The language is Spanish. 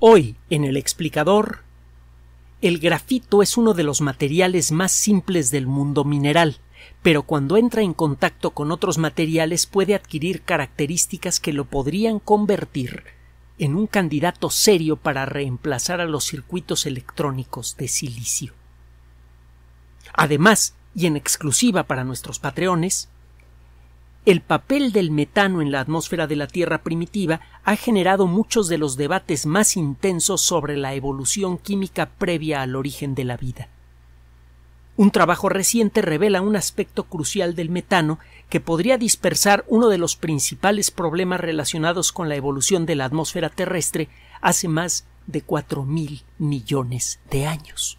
Hoy, en el explicador, el grafito es uno de los materiales más simples del mundo mineral, pero cuando entra en contacto con otros materiales puede adquirir características que lo podrían convertir en un candidato serio para reemplazar a los circuitos electrónicos de silicio. Además, y en exclusiva para nuestros patreones, el papel del metano en la atmósfera de la Tierra primitiva ha generado muchos de los debates más intensos sobre la evolución química previa al origen de la vida. Un trabajo reciente revela un aspecto crucial del metano que podría dispersar uno de los principales problemas relacionados con la evolución de la atmósfera terrestre hace más de cuatro mil millones de años.